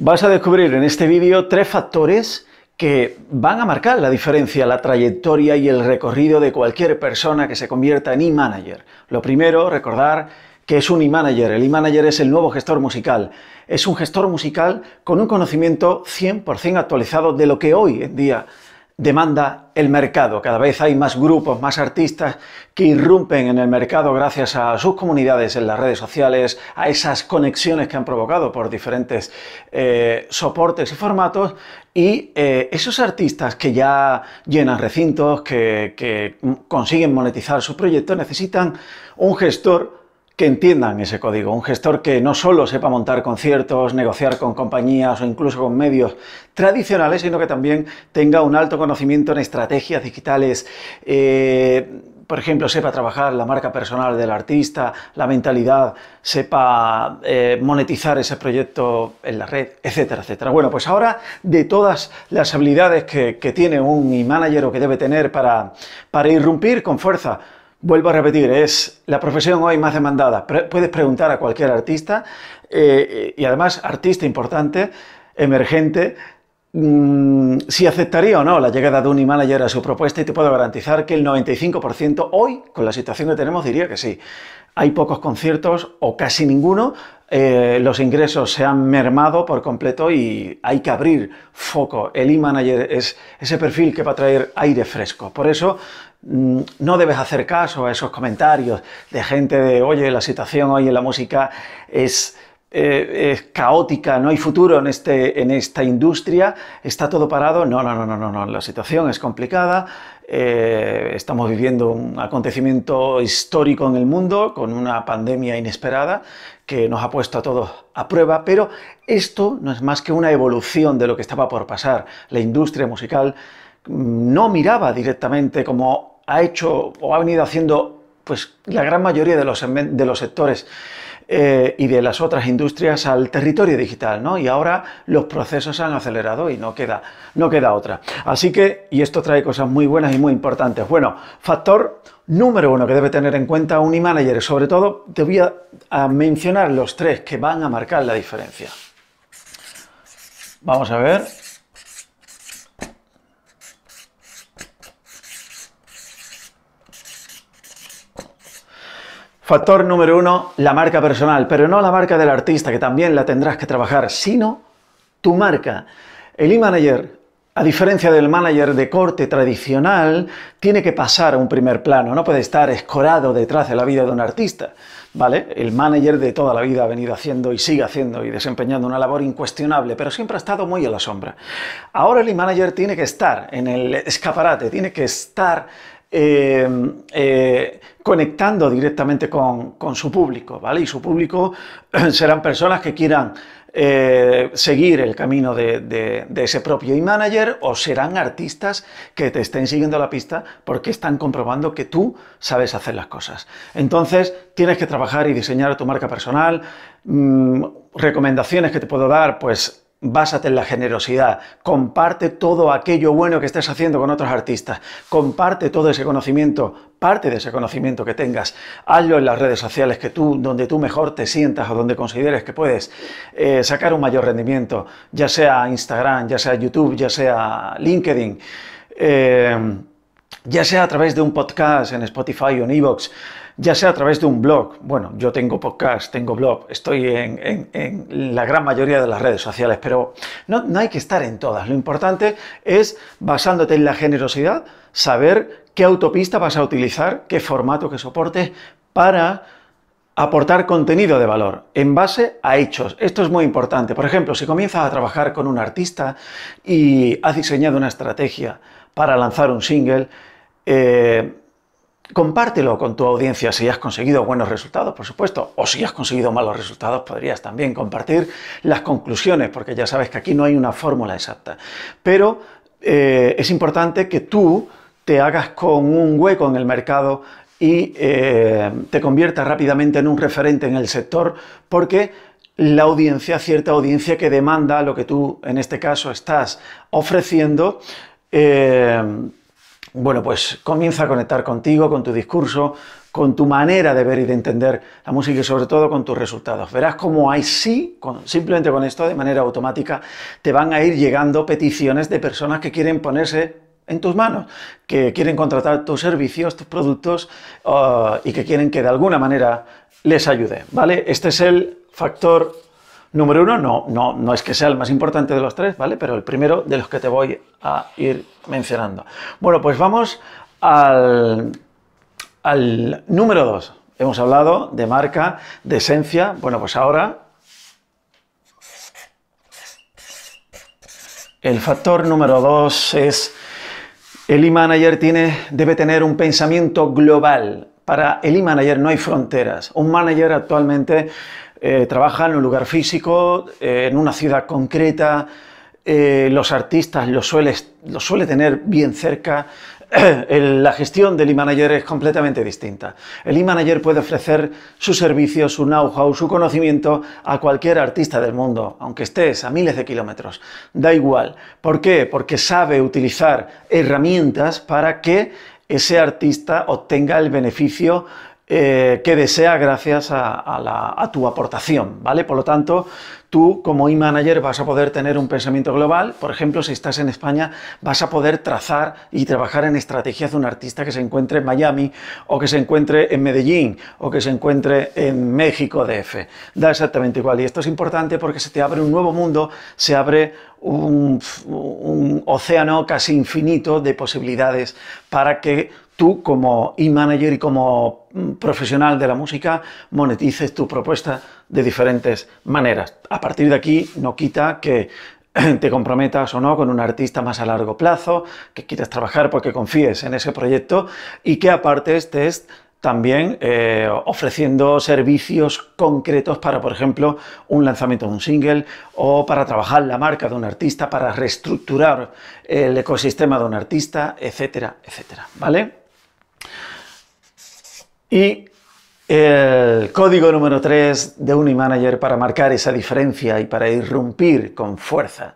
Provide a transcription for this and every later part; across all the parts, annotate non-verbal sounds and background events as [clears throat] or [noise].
Vas a descubrir en este vídeo tres factores que van a marcar la diferencia, la trayectoria y el recorrido de cualquier persona que se convierta en e-manager. Lo primero, recordar que es un e-manager. El e-manager es el nuevo gestor musical. Es un gestor musical con un conocimiento 100% actualizado de lo que hoy en día demanda el mercado. Cada vez hay más grupos, más artistas que irrumpen en el mercado gracias a sus comunidades en las redes sociales, a esas conexiones que han provocado por diferentes eh, soportes y formatos. Y eh, esos artistas que ya llenan recintos, que, consiguen monetizar su proyecto, necesitan un gestor que entiendan ese código. Un gestor que no solo sepa montar conciertos, negociar con compañías o incluso con medios tradicionales, sino que también tenga un alto conocimiento en estrategias digitales. Eh, por ejemplo, sepa trabajar la marca personal del artista, la mentalidad, sepa eh, monetizar ese proyecto en la red, etcétera, etcétera. Bueno, pues ahora de todas las habilidades que, tiene un e-manager o que debe tener para irrumpir con fuerza Vuelvo a repetir, es la profesión hoy más demandada. puedes preguntar a cualquier artista eh, y además artista importante, emergente, mm, si aceptaría o no la llegada de un manager a su propuesta y te puedo garantizar que el 95% hoy, con la situación que tenemos, diría que sí hay pocos conciertos o casi ninguno, eh, los ingresos se han mermado por completo y hay que abrir foco. El e-manager es ese perfil que va a traer aire fresco. Por eso mm, no debes hacer caso a esos comentarios de gente de, oye, la situación hoy en la música es... Eh, caótica, no hay futuro en, este, en esta industria, está todo parado. no, no, no, no, no. La situación es complicada, eh, estamos viviendo un acontecimiento histórico en el mundo con una pandemia inesperada que nos ha puesto a todos a prueba, pero esto no es más que una evolución de lo que estaba por pasar. La industria musical mm, no miraba directamente como ha hecho o ha venido haciendo pues, la gran mayoría de los sectores eh, y de las otras industrias al territorio digital, ¿no? Y ahora los procesos han acelerado y no queda, no queda otra. Así que, y esto trae cosas muy buenas y muy importantes. Bueno, factor número uno que debe tener en cuenta un e-manager, sobre todo te voy a mencionar los tres que van a marcar la diferencia. Vamos a ver. Factor número uno, la marca personal, pero no la marca del artista, que también la tendrás que trabajar, sino tu marca. El e-manager, a diferencia del manager de corte tradicional, tiene que pasar a un primer plano, no puede estar escorado detrás de la vida de un artista. ¿Vale? El manager de toda la vida ha venido haciendo y sigue haciendo y desempeñando una labor incuestionable, pero siempre ha estado muy a la sombra. Ahora el e-manager tiene que estar en el escaparate, tiene que estar eh, eh, conectando directamente con, su público, ¿vale? Y su público [clears throat] serán personas que quieran eh, seguir el camino de, ese propio e-manager o serán artistas que te estén siguiendo la pista porque están comprobando que tú sabes hacer las cosas. Entonces, tienes que trabajar y diseñar tu marca personal. Mm, recomendaciones que te puedo dar, pues Básate en la generosidad, comparte todo aquello bueno que estés haciendo con otros artistas, comparte todo ese conocimiento, parte de ese conocimiento que tengas, hazlo en las redes sociales que tú, donde tú mejor te sientas o donde consideres que puedes eh, sacar un mayor rendimiento, ya sea Instagram, ya sea YouTube, ya sea LinkedIn, eh, ya sea a través de un podcast en Spotify o en Evox ya sea a través de un blog. Bueno, yo tengo podcast, tengo blog, estoy en, la gran mayoría de las redes sociales, pero no, hay que estar en todas. Lo importante es, basándote en la generosidad, saber qué autopista vas a utilizar, qué formato qué soporte para aportar contenido de valor en base a hechos. Esto es muy importante. Por ejemplo, si comienzas a trabajar con un artista y has diseñado una estrategia para lanzar un single, eh, Compártelo con tu audiencia si has conseguido buenos resultados, por supuesto, o si has conseguido malos resultados, podrías también compartir las conclusiones, porque ya sabes que aquí no hay una fórmula exacta. Pero eh, es importante que tú te hagas con un hueco en el mercado y eh, te conviertas rápidamente en un referente en el sector, porque la audiencia, cierta audiencia que demanda lo que tú en este caso estás ofreciendo, eh, bueno, pues comienza a conectar contigo, con tu discurso, con tu manera de ver y de entender la música y sobre todo con tus resultados. Verás cómo ahí sí, con, simplemente con esto, de manera automática, te van a ir llegando peticiones de personas que quieren ponerse en tus manos, que quieren contratar tus servicios, tus productos ah, y que quieren que de alguna manera les ayude, ¿vale? Este es el factor Número uno, no, no, no es que sea el más importante de los tres, ¿vale? Pero el primero de los que te voy a ir mencionando. Bueno, pues vamos al, al número dos. Hemos hablado de marca, de esencia. Bueno, pues ahora El factor número dos es el e-manager debe tener un pensamiento global. Para el e-manager no hay fronteras. Un manager actualmente eh, trabaja en un lugar físico, eh, en una ciudad concreta. Eh, los artistas los suele, tener bien cerca. [clears throat] la gestión del e-manager es completamente distinta. El e-manager puede ofrecer su servicio, su know-how, su conocimiento a cualquier artista del mundo, aunque estés a miles de kilómetros. Da igual. ¿Por qué? Porque sabe utilizar herramientas para que ese artista obtenga el beneficio eh, que desea gracias a, tu aportación, ¿vale? Por lo tanto, tú como e-manager vas a poder tener un pensamiento global. Por ejemplo, si estás en España, vas a poder trazar y trabajar en estrategias de un artista que se encuentre en Miami o que se encuentre en Medellín o que se encuentre en México DF. Da exactamente igual. Y esto es importante porque se te abre un nuevo mundo, se abre un, un océano casi infinito de posibilidades para que tú como e-manager y como mm, profesional de la música monetices tu propuesta de diferentes maneras. A partir de aquí no quita que [clears throat] te comprometas o no con un artista más a largo plazo, que quieras trabajar porque confíes en ese proyecto y que aparte estés también eh, ofreciendo servicios concretos para, por ejemplo, un lanzamiento de un single o para trabajar la marca de un artista, para reestructurar el ecosistema de un artista, etcétera, etcétera. ¿Vale? Y el código número 3 de Unimanager para marcar esa diferencia y para irrumpir con fuerza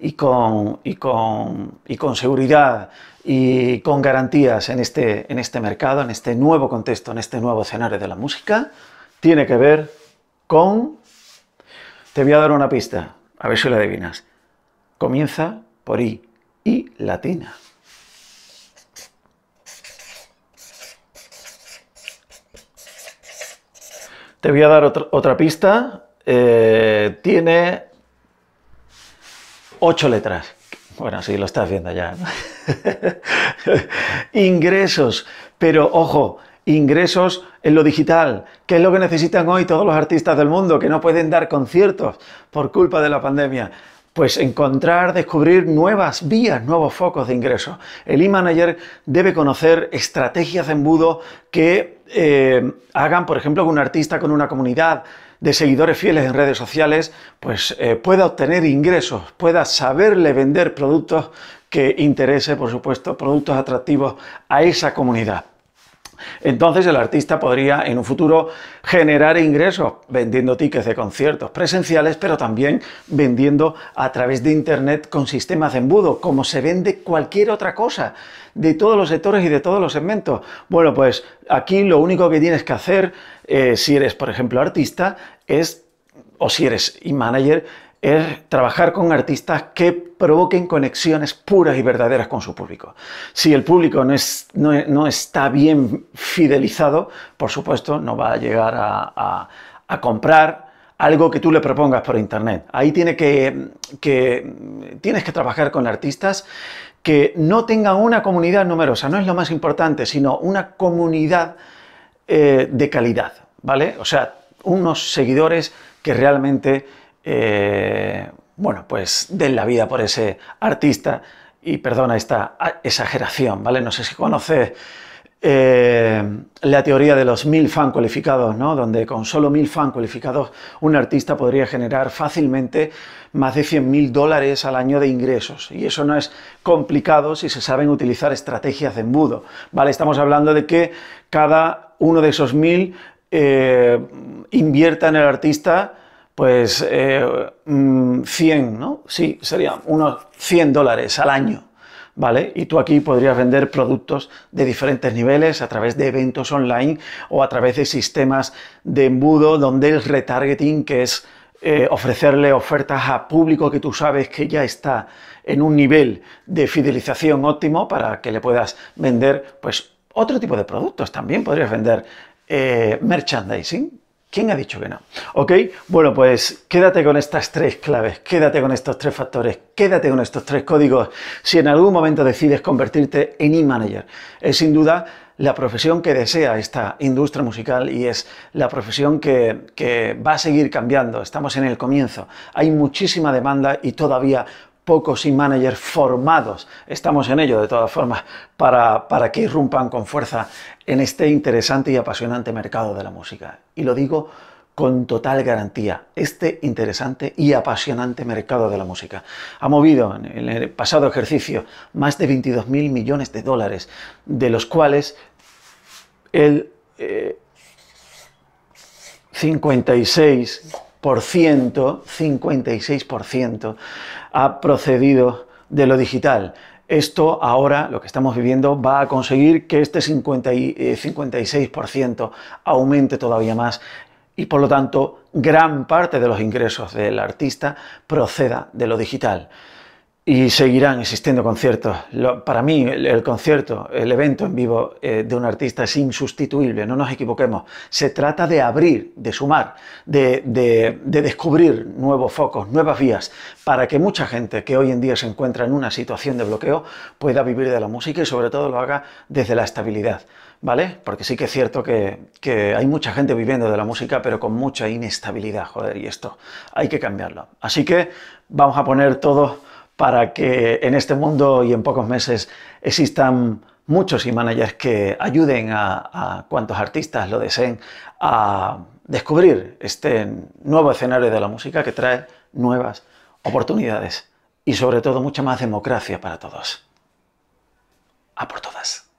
y con, seguridad y con garantías en este, en este mercado, en este nuevo contexto, en este nuevo escenario de la música, tiene que ver con... Te voy a dar una pista, a ver si la adivinas. Comienza por I, I latina. Te voy a dar otra, pista. Eh, tiene ocho letras. Bueno, sí, lo estás viendo ya. [laughs] ingresos, pero ojo, ingresos en lo digital, que es lo que necesitan hoy todos los artistas del mundo, que no pueden dar conciertos por culpa de la pandemia pues encontrar, descubrir nuevas vías, nuevos focos de ingresos. El e-manager debe conocer estrategias de embudo que eh, hagan, por ejemplo, que un artista con una comunidad de seguidores fieles en redes sociales, pues eh, pueda obtener ingresos, pueda saberle vender productos que interese, por supuesto, productos atractivos a esa comunidad. Entonces el artista podría en un futuro generar ingresos vendiendo tickets de conciertos presenciales, pero también vendiendo a través de Internet con sistemas de embudo, como se vende cualquier otra cosa, de todos los sectores y de todos los segmentos. Bueno, pues aquí lo único que tienes que hacer, eh, si eres, por ejemplo, artista, es, o si eres manager, es trabajar con artistas que provoquen conexiones puras y verdaderas con su público. Si el público no, es, no, está bien fidelizado, por supuesto, no va a llegar a, comprar algo que tú le propongas por internet. Ahí tiene que, que, tienes que trabajar con artistas que no tengan una comunidad numerosa, no es lo más importante, sino una comunidad eh, de calidad, ¿vale? O sea, unos seguidores que realmente eh, bueno, pues den la vida por ese artista y perdona esta exageración, ¿vale? No sé si conoce eh, la teoría de los mil fan cualificados, ¿no? Donde con solo mil fan cualificados un artista podría generar fácilmente más de 100.000 mil dólares al año de ingresos. Y eso no es complicado si se saben utilizar estrategias de embudo, ¿vale? Estamos hablando de que cada uno de esos mil eh, invierta en el artista pues 100, eh, mm, ¿no? Sí, serían unos 100 dólares al año, ¿vale? Y tú aquí podrías vender productos de diferentes niveles a través de eventos online o a través de sistemas de embudo donde el retargeting, que es eh, ofrecerle ofertas a público que tú sabes que ya está en un nivel de fidelización óptimo para que le puedas vender, pues, otro tipo de productos. También podrías vender eh, merchandising, ¿Quién ha dicho que no? ¿Ok? Bueno, pues quédate con estas tres claves, quédate con estos tres factores, quédate con estos tres códigos. Si en algún momento decides convertirte en e-manager, es sin duda la profesión que desea esta industria musical y es la profesión que, que va a seguir cambiando. Estamos en el comienzo. Hay muchísima demanda y todavía pocos y managers formados. Estamos en ello, de todas formas, para, que irrumpan con fuerza en este interesante y apasionante mercado de la música. Y lo digo con total garantía, este interesante y apasionante mercado de la música. Ha movido en el pasado ejercicio más de 22 mil millones de dólares, de los cuales el 56 eh, 56% ha procedido de lo digital. Esto ahora, lo que estamos viviendo, va a conseguir que este 56% eh, aumente todavía más y por lo tanto gran parte de los ingresos del artista proceda de lo digital y seguirán existiendo conciertos. para mí, el, concierto, el evento en vivo eh, de un artista es insustituible, no nos equivoquemos. Se trata de abrir, de sumar, de, descubrir nuevos focos, nuevas vías, para que mucha gente que hoy en día se encuentra en una situación de bloqueo pueda vivir de la música y sobre todo lo haga desde la estabilidad. ¿Vale? Porque sí que es cierto que, hay mucha gente viviendo de la música, pero con mucha inestabilidad, joder, y esto hay que cambiarlo. Así que vamos a poner todo para que en este mundo y en pocos meses existan muchos y managers que ayuden a, a cuantos artistas lo deseen a descubrir este nuevo escenario de la música que trae nuevas oportunidades y sobre todo mucha más democracia para todos. A por todas.